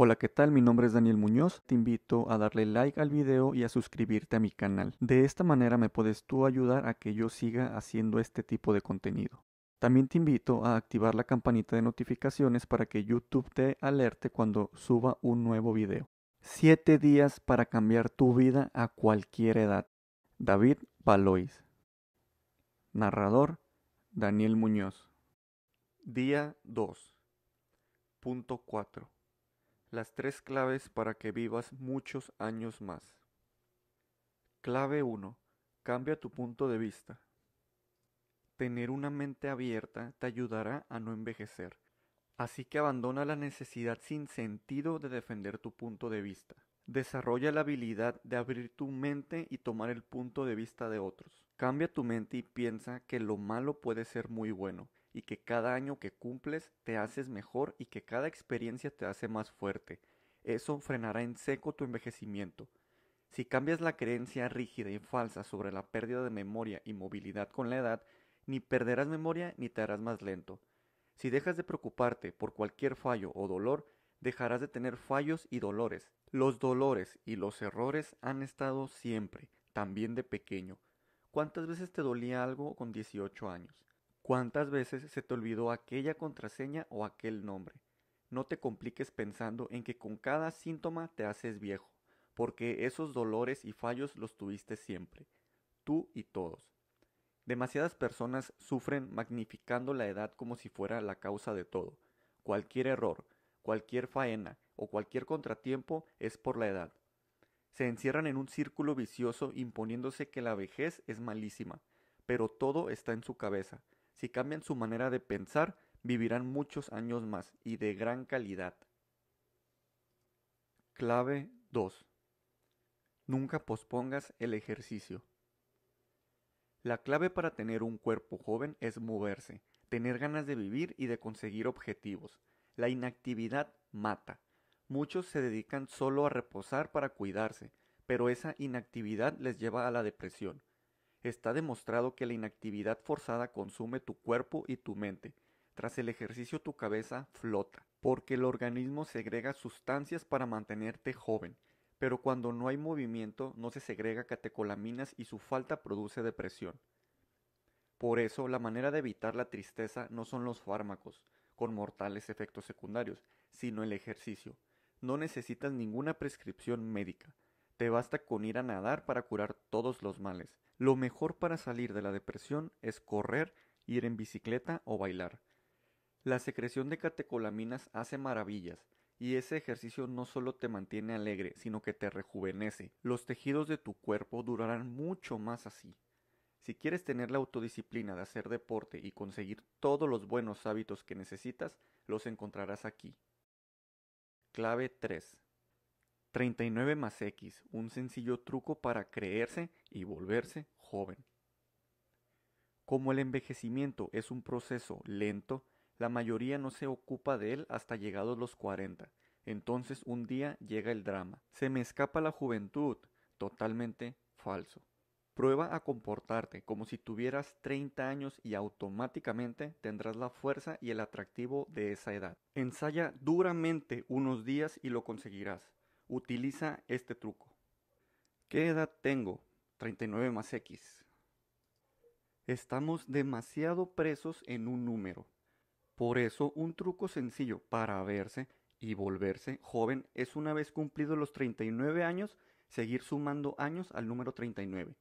Hola, ¿qué tal? Mi nombre es Daniel Muñoz. Te invito a darle like al video y a suscribirte a mi canal. De esta manera me puedes tú ayudar a que yo siga haciendo este tipo de contenido. También te invito a activar la campanita de notificaciones para que YouTube te alerte cuando suba un nuevo video. 7 días para cambiar tu vida a cualquier edad. David Balois. Narrador Daniel Muñoz. Día 2.4 las tres claves para que vivas muchos años más. Clave 1. Cambia tu punto de vista. Tener una mente abierta te ayudará a no envejecer. Así que abandona la necesidad sin sentido de defender tu punto de vista. Desarrolla la habilidad de abrir tu mente y tomar el punto de vista de otros. Cambia tu mente y piensa que lo malo puede ser muy bueno y que cada año que cumples te haces mejor y que cada experiencia te hace más fuerte. Eso frenará en seco tu envejecimiento. Si cambias la creencia rígida y falsa sobre la pérdida de memoria y movilidad con la edad, ni perderás memoria ni te harás más lento. Si dejas de preocuparte por cualquier fallo o dolor, dejarás de tener fallos y dolores. Los dolores y los errores han estado siempre, también de pequeño. ¿Cuántas veces te dolía algo con 18 años? ¿Cuántas veces se te olvidó aquella contraseña o aquel nombre? No te compliques pensando en que con cada síntoma te haces viejo, porque esos dolores y fallos los tuviste siempre, tú y todos. Demasiadas personas sufren magnificando la edad como si fuera la causa de todo. Cualquier error, cualquier faena o cualquier contratiempo es por la edad. Se encierran en un círculo vicioso imponiéndose que la vejez es malísima, pero todo está en su cabeza si cambian su manera de pensar, vivirán muchos años más y de gran calidad. Clave 2. Nunca pospongas el ejercicio. La clave para tener un cuerpo joven es moverse, tener ganas de vivir y de conseguir objetivos. La inactividad mata. Muchos se dedican solo a reposar para cuidarse, pero esa inactividad les lleva a la depresión. Está demostrado que la inactividad forzada consume tu cuerpo y tu mente. Tras el ejercicio tu cabeza flota, porque el organismo segrega sustancias para mantenerte joven, pero cuando no hay movimiento no se segrega catecolaminas y su falta produce depresión. Por eso, la manera de evitar la tristeza no son los fármacos, con mortales efectos secundarios, sino el ejercicio. No necesitas ninguna prescripción médica. Te basta con ir a nadar para curar todos los males. Lo mejor para salir de la depresión es correr, ir en bicicleta o bailar. La secreción de catecolaminas hace maravillas, y ese ejercicio no solo te mantiene alegre, sino que te rejuvenece. Los tejidos de tu cuerpo durarán mucho más así. Si quieres tener la autodisciplina de hacer deporte y conseguir todos los buenos hábitos que necesitas, los encontrarás aquí. Clave 3. 39 más X, un sencillo truco para creerse y volverse joven. Como el envejecimiento es un proceso lento, la mayoría no se ocupa de él hasta llegados los 40. Entonces un día llega el drama. Se me escapa la juventud. Totalmente falso. Prueba a comportarte como si tuvieras 30 años y automáticamente tendrás la fuerza y el atractivo de esa edad. Ensaya duramente unos días y lo conseguirás utiliza este truco. ¿Qué edad tengo? 39 más X. Estamos demasiado presos en un número. Por eso un truco sencillo para verse y volverse joven es una vez cumplidos los 39 años, seguir sumando años al número 39.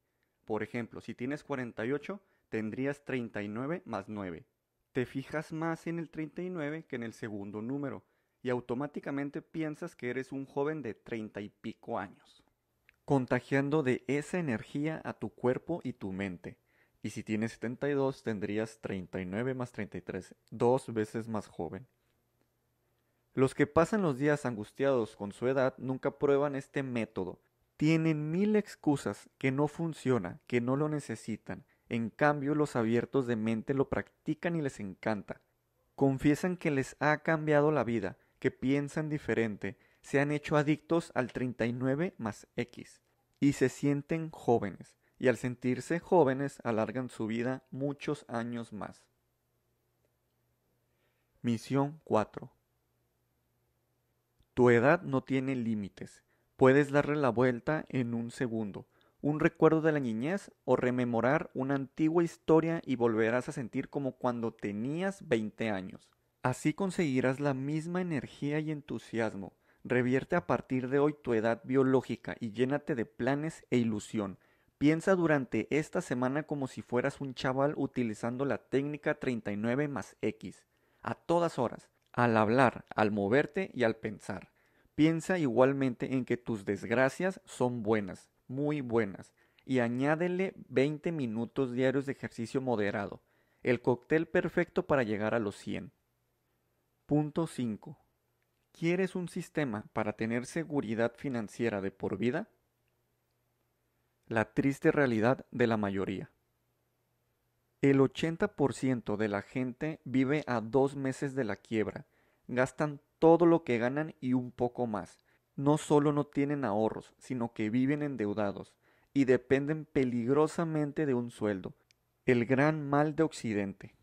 Por ejemplo, si tienes 48, tendrías 39 más 9. Te fijas más en el 39 que en el segundo número, y automáticamente piensas que eres un joven de treinta y pico años, contagiando de esa energía a tu cuerpo y tu mente. Y si tienes 72, tendrías 39 más 33, dos veces más joven. Los que pasan los días angustiados con su edad nunca prueban este método. Tienen mil excusas que no funciona, que no lo necesitan. En cambio, los abiertos de mente lo practican y les encanta. Confiesan que les ha cambiado la vida, que piensan diferente se han hecho adictos al 39 más X y se sienten jóvenes, y al sentirse jóvenes alargan su vida muchos años más. Misión 4. Tu edad no tiene límites. Puedes darle la vuelta en un segundo, un recuerdo de la niñez o rememorar una antigua historia y volverás a sentir como cuando tenías 20 años. Así conseguirás la misma energía y entusiasmo. Revierte a partir de hoy tu edad biológica y llénate de planes e ilusión. Piensa durante esta semana como si fueras un chaval utilizando la técnica 39 más X, a todas horas, al hablar, al moverte y al pensar. Piensa igualmente en que tus desgracias son buenas, muy buenas, y añádele 20 minutos diarios de ejercicio moderado, el cóctel perfecto para llegar a los 100. Punto 5. ¿Quieres un sistema para tener seguridad financiera de por vida? La triste realidad de la mayoría. El 80% de la gente vive a dos meses de la quiebra, gastan todo lo que ganan y un poco más. No solo no tienen ahorros, sino que viven endeudados y dependen peligrosamente de un sueldo, el gran mal de Occidente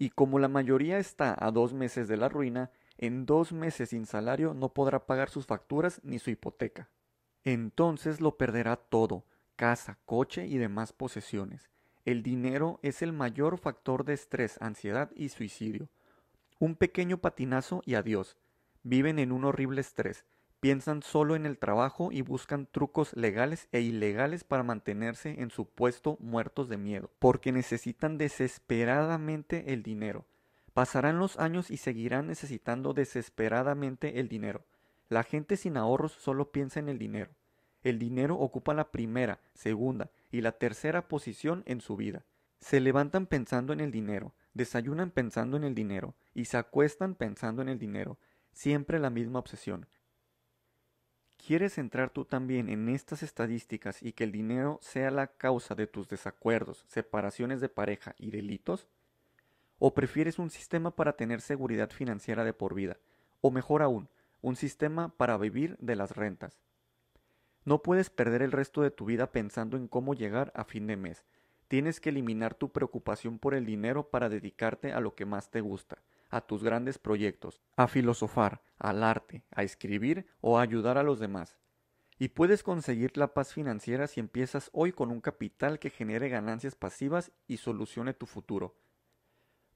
y como la mayoría está a dos meses de la ruina, en dos meses sin salario no podrá pagar sus facturas ni su hipoteca. Entonces lo perderá todo, casa, coche y demás posesiones. El dinero es el mayor factor de estrés, ansiedad y suicidio. Un pequeño patinazo y adiós. Viven en un horrible estrés, Piensan solo en el trabajo y buscan trucos legales e ilegales para mantenerse en su puesto muertos de miedo, porque necesitan desesperadamente el dinero. Pasarán los años y seguirán necesitando desesperadamente el dinero. La gente sin ahorros solo piensa en el dinero. El dinero ocupa la primera, segunda y la tercera posición en su vida. Se levantan pensando en el dinero, desayunan pensando en el dinero y se acuestan pensando en el dinero. Siempre la misma obsesión. ¿Quieres entrar tú también en estas estadísticas y que el dinero sea la causa de tus desacuerdos, separaciones de pareja y delitos? ¿O prefieres un sistema para tener seguridad financiera de por vida? O mejor aún, un sistema para vivir de las rentas. No puedes perder el resto de tu vida pensando en cómo llegar a fin de mes. Tienes que eliminar tu preocupación por el dinero para dedicarte a lo que más te gusta, a tus grandes proyectos, a filosofar, al arte, a escribir o a ayudar a los demás. Y puedes conseguir la paz financiera si empiezas hoy con un capital que genere ganancias pasivas y solucione tu futuro.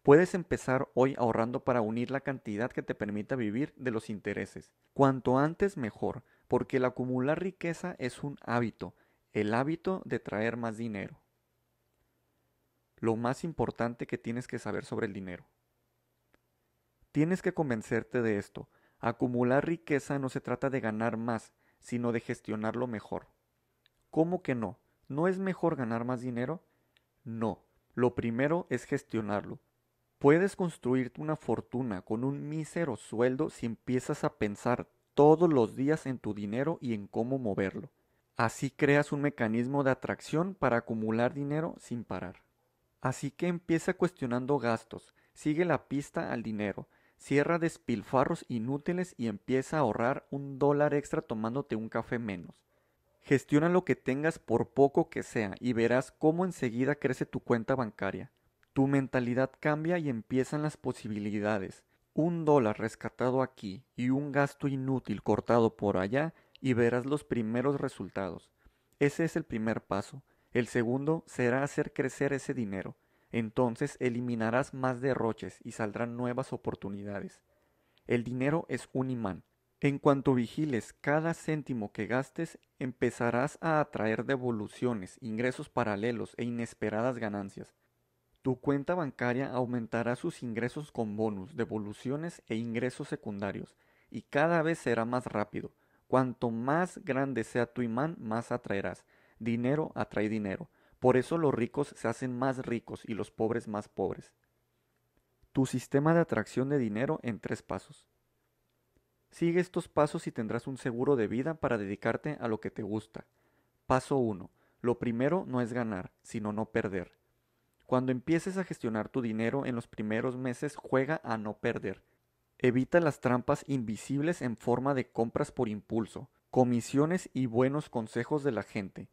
Puedes empezar hoy ahorrando para unir la cantidad que te permita vivir de los intereses. Cuanto antes mejor, porque el acumular riqueza es un hábito, el hábito de traer más dinero. Lo más importante que tienes que saber sobre el dinero. Tienes que convencerte de esto. Acumular riqueza no se trata de ganar más, sino de gestionarlo mejor. ¿Cómo que no? ¿No es mejor ganar más dinero? No, lo primero es gestionarlo. Puedes construirte una fortuna con un mísero sueldo si empiezas a pensar todos los días en tu dinero y en cómo moverlo. Así creas un mecanismo de atracción para acumular dinero sin parar. Así que empieza cuestionando gastos, sigue la pista al dinero, Cierra despilfarros inútiles y empieza a ahorrar un dólar extra tomándote un café menos. Gestiona lo que tengas por poco que sea y verás cómo enseguida crece tu cuenta bancaria. Tu mentalidad cambia y empiezan las posibilidades. Un dólar rescatado aquí y un gasto inútil cortado por allá y verás los primeros resultados. Ese es el primer paso. El segundo será hacer crecer ese dinero. Entonces eliminarás más derroches y saldrán nuevas oportunidades. El dinero es un imán. En cuanto vigiles cada céntimo que gastes, empezarás a atraer devoluciones, ingresos paralelos e inesperadas ganancias. Tu cuenta bancaria aumentará sus ingresos con bonus, devoluciones e ingresos secundarios, y cada vez será más rápido. Cuanto más grande sea tu imán, más atraerás. Dinero atrae dinero. Por eso los ricos se hacen más ricos y los pobres más pobres. Tu sistema de atracción de dinero en tres pasos. Sigue estos pasos y tendrás un seguro de vida para dedicarte a lo que te gusta. Paso 1. Lo primero no es ganar, sino no perder. Cuando empieces a gestionar tu dinero en los primeros meses, juega a no perder. Evita las trampas invisibles en forma de compras por impulso, comisiones y buenos consejos de la gente.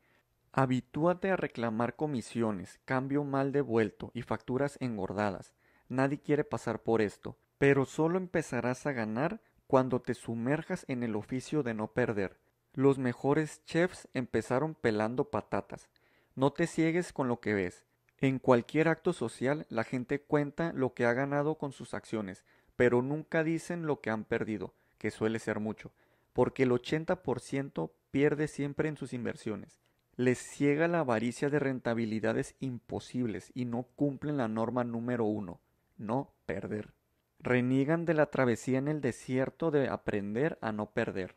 Habitúate a reclamar comisiones, cambio mal devuelto y facturas engordadas. Nadie quiere pasar por esto, pero solo empezarás a ganar cuando te sumerjas en el oficio de no perder. Los mejores chefs empezaron pelando patatas. No te ciegues con lo que ves. En cualquier acto social la gente cuenta lo que ha ganado con sus acciones, pero nunca dicen lo que han perdido, que suele ser mucho, porque el 80% pierde siempre en sus inversiones les ciega la avaricia de rentabilidades imposibles y no cumplen la norma número uno, no perder. Reniegan de la travesía en el desierto de aprender a no perder.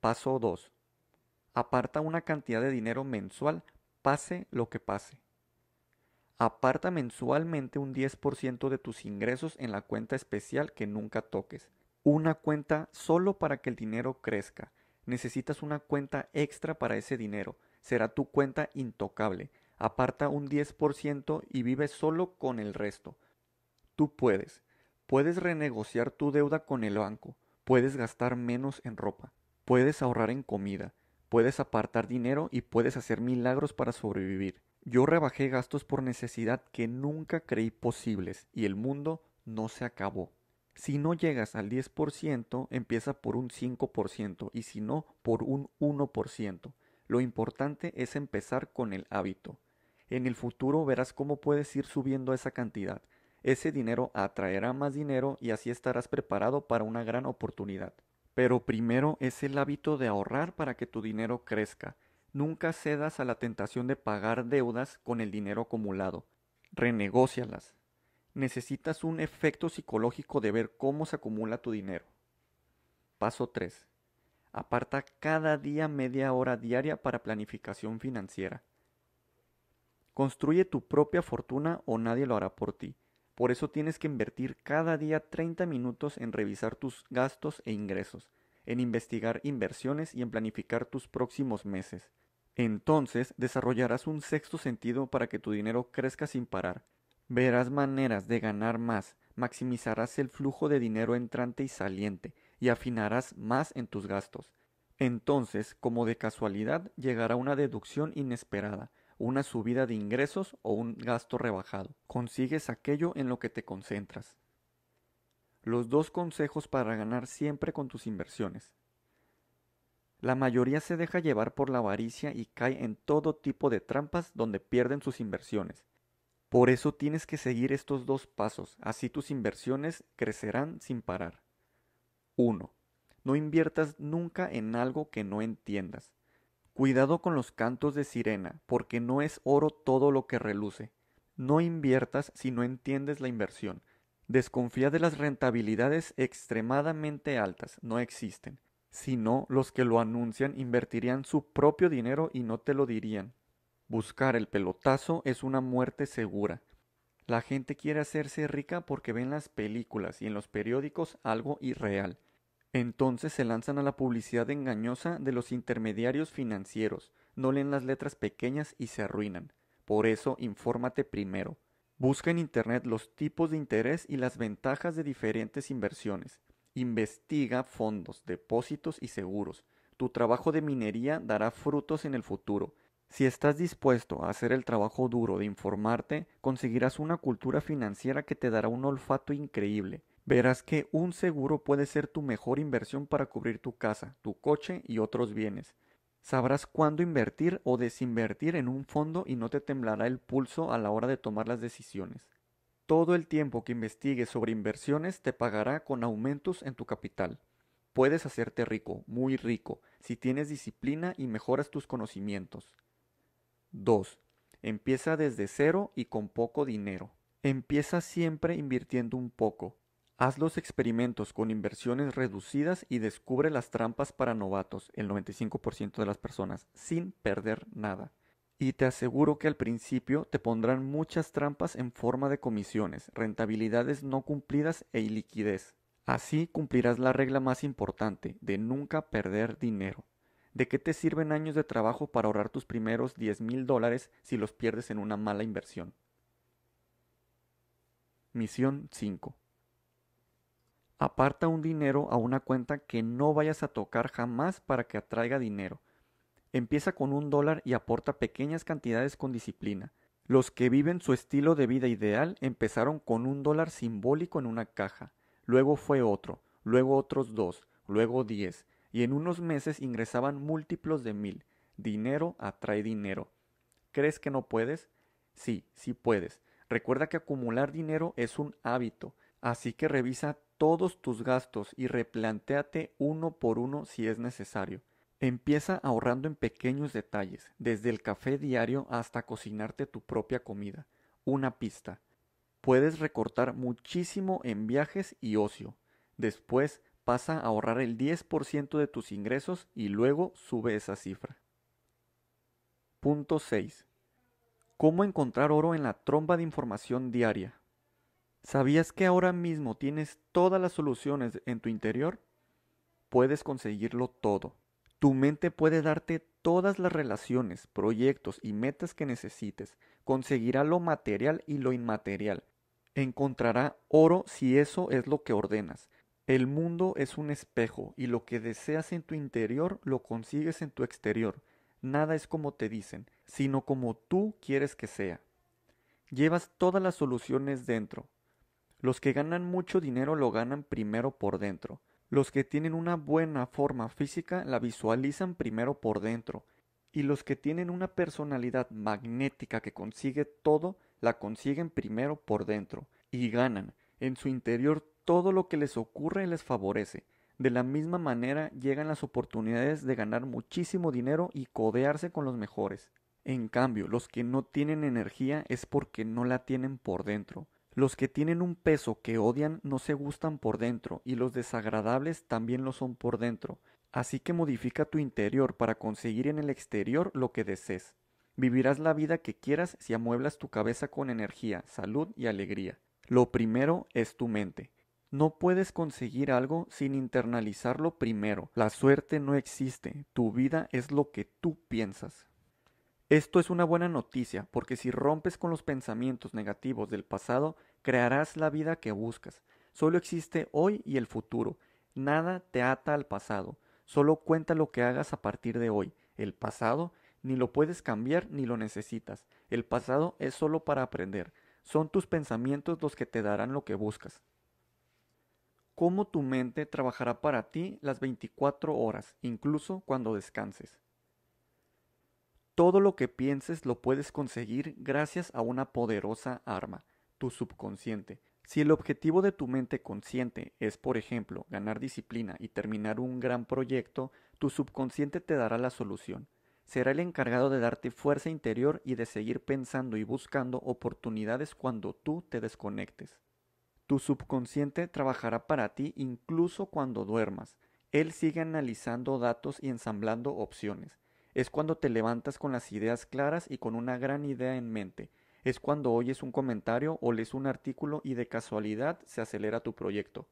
Paso 2. Aparta una cantidad de dinero mensual, pase lo que pase. Aparta mensualmente un 10% de tus ingresos en la cuenta especial que nunca toques. Una cuenta solo para que el dinero crezca Necesitas una cuenta extra para ese dinero. Será tu cuenta intocable. Aparta un 10% y vive solo con el resto. Tú puedes. Puedes renegociar tu deuda con el banco. Puedes gastar menos en ropa. Puedes ahorrar en comida. Puedes apartar dinero y puedes hacer milagros para sobrevivir. Yo rebajé gastos por necesidad que nunca creí posibles y el mundo no se acabó. Si no llegas al 10%, empieza por un 5% y si no, por un 1%. Lo importante es empezar con el hábito. En el futuro verás cómo puedes ir subiendo esa cantidad. Ese dinero atraerá más dinero y así estarás preparado para una gran oportunidad. Pero primero es el hábito de ahorrar para que tu dinero crezca. Nunca cedas a la tentación de pagar deudas con el dinero acumulado. Renegócialas, necesitas un efecto psicológico de ver cómo se acumula tu dinero. Paso 3. Aparta cada día media hora diaria para planificación financiera. Construye tu propia fortuna o nadie lo hará por ti. Por eso tienes que invertir cada día 30 minutos en revisar tus gastos e ingresos, en investigar inversiones y en planificar tus próximos meses. Entonces desarrollarás un sexto sentido para que tu dinero crezca sin parar Verás maneras de ganar más, maximizarás el flujo de dinero entrante y saliente, y afinarás más en tus gastos. Entonces, como de casualidad, llegará una deducción inesperada, una subida de ingresos o un gasto rebajado. Consigues aquello en lo que te concentras. Los dos consejos para ganar siempre con tus inversiones. La mayoría se deja llevar por la avaricia y cae en todo tipo de trampas donde pierden sus inversiones. Por eso tienes que seguir estos dos pasos, así tus inversiones crecerán sin parar. 1. No inviertas nunca en algo que no entiendas. Cuidado con los cantos de sirena, porque no es oro todo lo que reluce. No inviertas si no entiendes la inversión. Desconfía de las rentabilidades extremadamente altas, no existen. Si no, los que lo anuncian invertirían su propio dinero y no te lo dirían. Buscar el pelotazo es una muerte segura. La gente quiere hacerse rica porque ven las películas y en los periódicos algo irreal. Entonces se lanzan a la publicidad engañosa de los intermediarios financieros, no leen las letras pequeñas y se arruinan. Por eso, infórmate primero. Busca en Internet los tipos de interés y las ventajas de diferentes inversiones. Investiga fondos, depósitos y seguros. Tu trabajo de minería dará frutos en el futuro. Si estás dispuesto a hacer el trabajo duro de informarte, conseguirás una cultura financiera que te dará un olfato increíble. Verás que un seguro puede ser tu mejor inversión para cubrir tu casa, tu coche y otros bienes. Sabrás cuándo invertir o desinvertir en un fondo y no te temblará el pulso a la hora de tomar las decisiones. Todo el tiempo que investigues sobre inversiones te pagará con aumentos en tu capital. Puedes hacerte rico, muy rico, si tienes disciplina y mejoras tus conocimientos. 2. Empieza desde cero y con poco dinero. Empieza siempre invirtiendo un poco. Haz los experimentos con inversiones reducidas y descubre las trampas para novatos, el 95% de las personas, sin perder nada. Y te aseguro que al principio te pondrán muchas trampas en forma de comisiones, rentabilidades no cumplidas e iliquidez. Así cumplirás la regla más importante de nunca perder dinero. ¿De qué te sirven años de trabajo para ahorrar tus primeros 10 mil dólares si los pierdes en una mala inversión? Misión 5. Aparta un dinero a una cuenta que no vayas a tocar jamás para que atraiga dinero. Empieza con un dólar y aporta pequeñas cantidades con disciplina. Los que viven su estilo de vida ideal empezaron con un dólar simbólico en una caja, luego fue otro, luego otros dos, luego diez, y en unos meses ingresaban múltiplos de mil. Dinero atrae dinero. ¿Crees que no puedes? Sí, sí puedes. Recuerda que acumular dinero es un hábito, así que revisa todos tus gastos y replantéate uno por uno si es necesario. Empieza ahorrando en pequeños detalles, desde el café diario hasta cocinarte tu propia comida. Una pista. Puedes recortar muchísimo en viajes y ocio. Después pasa a ahorrar el 10% de tus ingresos y luego sube esa cifra. Punto 6. ¿Cómo encontrar oro en la tromba de información diaria? ¿Sabías que ahora mismo tienes todas las soluciones en tu interior? Puedes conseguirlo todo. Tu mente puede darte todas las relaciones, proyectos y metas que necesites. Conseguirá lo material y lo inmaterial. Encontrará oro si eso es lo que ordenas. El mundo es un espejo y lo que deseas en tu interior lo consigues en tu exterior. Nada es como te dicen, sino como tú quieres que sea. Llevas todas las soluciones dentro. Los que ganan mucho dinero lo ganan primero por dentro. Los que tienen una buena forma física la visualizan primero por dentro. Y los que tienen una personalidad magnética que consigue todo, la consiguen primero por dentro. Y ganan. En su interior todo lo que les ocurre les favorece. De la misma manera llegan las oportunidades de ganar muchísimo dinero y codearse con los mejores. En cambio, los que no tienen energía es porque no la tienen por dentro. Los que tienen un peso que odian no se gustan por dentro y los desagradables también lo son por dentro. Así que modifica tu interior para conseguir en el exterior lo que desees. Vivirás la vida que quieras si amueblas tu cabeza con energía, salud y alegría. Lo primero es tu mente. No puedes conseguir algo sin internalizarlo primero. La suerte no existe, tu vida es lo que tú piensas. Esto es una buena noticia, porque si rompes con los pensamientos negativos del pasado, crearás la vida que buscas. Solo existe hoy y el futuro. Nada te ata al pasado. Solo cuenta lo que hagas a partir de hoy. El pasado ni lo puedes cambiar ni lo necesitas. El pasado es solo para aprender. Son tus pensamientos los que te darán lo que buscas cómo tu mente trabajará para ti las 24 horas, incluso cuando descanses. Todo lo que pienses lo puedes conseguir gracias a una poderosa arma, tu subconsciente. Si el objetivo de tu mente consciente es, por ejemplo, ganar disciplina y terminar un gran proyecto, tu subconsciente te dará la solución. Será el encargado de darte fuerza interior y de seguir pensando y buscando oportunidades cuando tú te desconectes. Tu subconsciente trabajará para ti incluso cuando duermas. Él sigue analizando datos y ensamblando opciones. Es cuando te levantas con las ideas claras y con una gran idea en mente. Es cuando oyes un comentario o lees un artículo y de casualidad se acelera tu proyecto.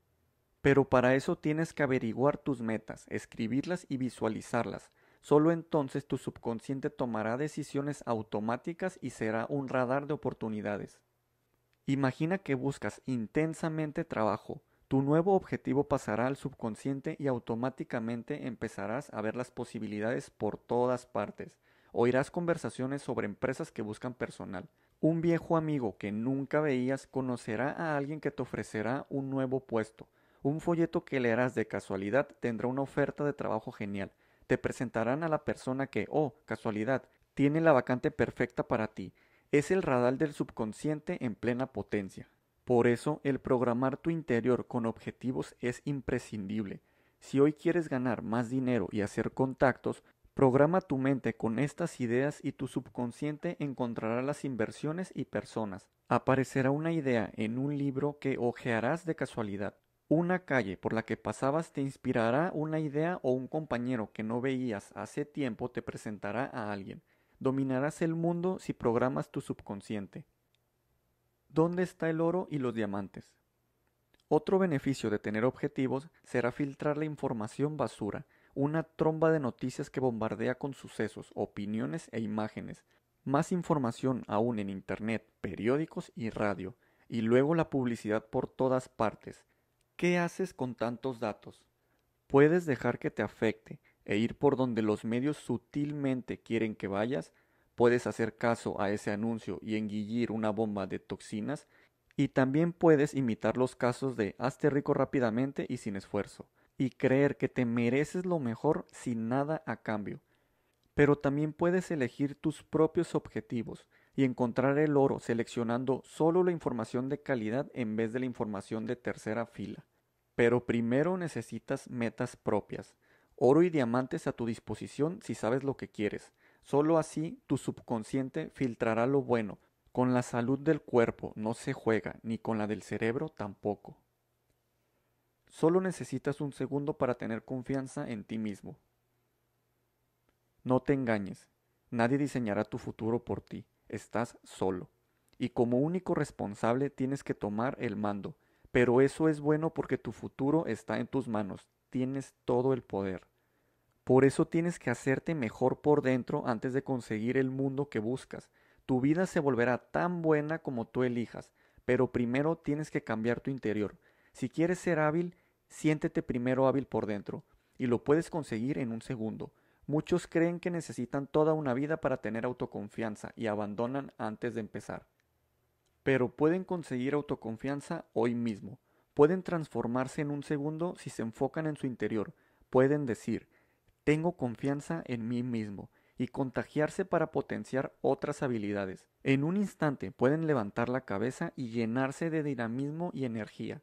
Pero para eso tienes que averiguar tus metas, escribirlas y visualizarlas. Solo entonces tu subconsciente tomará decisiones automáticas y será un radar de oportunidades. Imagina que buscas intensamente trabajo. Tu nuevo objetivo pasará al subconsciente y automáticamente empezarás a ver las posibilidades por todas partes. Oirás conversaciones sobre empresas que buscan personal. Un viejo amigo que nunca veías conocerá a alguien que te ofrecerá un nuevo puesto. Un folleto que leerás de casualidad tendrá una oferta de trabajo genial. Te presentarán a la persona que, oh, casualidad, tiene la vacante perfecta para ti es el radar del subconsciente en plena potencia. Por eso el programar tu interior con objetivos es imprescindible. Si hoy quieres ganar más dinero y hacer contactos, programa tu mente con estas ideas y tu subconsciente encontrará las inversiones y personas. Aparecerá una idea en un libro que hojearás de casualidad. Una calle por la que pasabas te inspirará una idea o un compañero que no veías hace tiempo te presentará a alguien. Dominarás el mundo si programas tu subconsciente. ¿Dónde está el oro y los diamantes? Otro beneficio de tener objetivos será filtrar la información basura, una tromba de noticias que bombardea con sucesos, opiniones e imágenes, más información aún en Internet, periódicos y radio, y luego la publicidad por todas partes. ¿Qué haces con tantos datos? Puedes dejar que te afecte, e ir por donde los medios sutilmente quieren que vayas, puedes hacer caso a ese anuncio y enguillir una bomba de toxinas, y también puedes imitar los casos de hazte rico rápidamente y sin esfuerzo, y creer que te mereces lo mejor sin nada a cambio. Pero también puedes elegir tus propios objetivos y encontrar el oro seleccionando solo la información de calidad en vez de la información de tercera fila. Pero primero necesitas metas propias, Oro y diamantes a tu disposición si sabes lo que quieres. Solo así tu subconsciente filtrará lo bueno. Con la salud del cuerpo no se juega, ni con la del cerebro tampoco. Solo necesitas un segundo para tener confianza en ti mismo. No te engañes, nadie diseñará tu futuro por ti, estás solo. Y como único responsable tienes que tomar el mando, pero eso es bueno porque tu futuro está en tus manos, tienes todo el poder. Por eso tienes que hacerte mejor por dentro antes de conseguir el mundo que buscas. Tu vida se volverá tan buena como tú elijas, pero primero tienes que cambiar tu interior. Si quieres ser hábil, siéntete primero hábil por dentro, y lo puedes conseguir en un segundo. Muchos creen que necesitan toda una vida para tener autoconfianza y abandonan antes de empezar. Pero pueden conseguir autoconfianza hoy mismo. Pueden transformarse en un segundo si se enfocan en su interior. Pueden decir, tengo confianza en mí mismo y contagiarse para potenciar otras habilidades. En un instante pueden levantar la cabeza y llenarse de dinamismo y energía.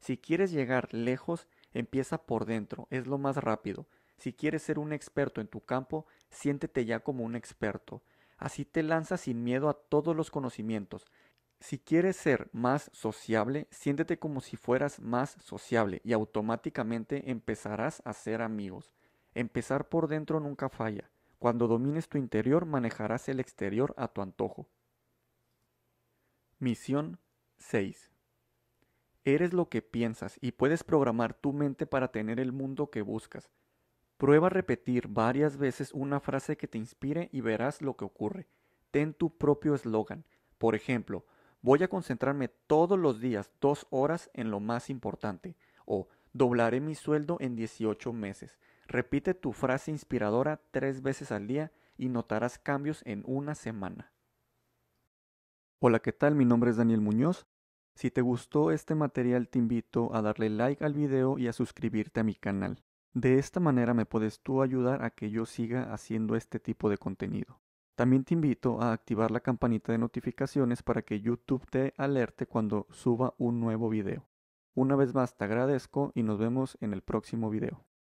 Si quieres llegar lejos, empieza por dentro, es lo más rápido. Si quieres ser un experto en tu campo, siéntete ya como un experto. Así te lanzas sin miedo a todos los conocimientos. Si quieres ser más sociable, siéntete como si fueras más sociable y automáticamente empezarás a ser amigos. Empezar por dentro nunca falla. Cuando domines tu interior, manejarás el exterior a tu antojo. Misión 6. Eres lo que piensas y puedes programar tu mente para tener el mundo que buscas. Prueba a repetir varias veces una frase que te inspire y verás lo que ocurre. Ten tu propio eslogan. Por ejemplo, voy a concentrarme todos los días dos horas en lo más importante o doblaré mi sueldo en 18 meses. Repite tu frase inspiradora tres veces al día y notarás cambios en una semana. Hola, ¿qué tal? Mi nombre es Daniel Muñoz. Si te gustó este material te invito a darle like al video y a suscribirte a mi canal. De esta manera me puedes tú ayudar a que yo siga haciendo este tipo de contenido. También te invito a activar la campanita de notificaciones para que YouTube te alerte cuando suba un nuevo video. Una vez más te agradezco y nos vemos en el próximo video.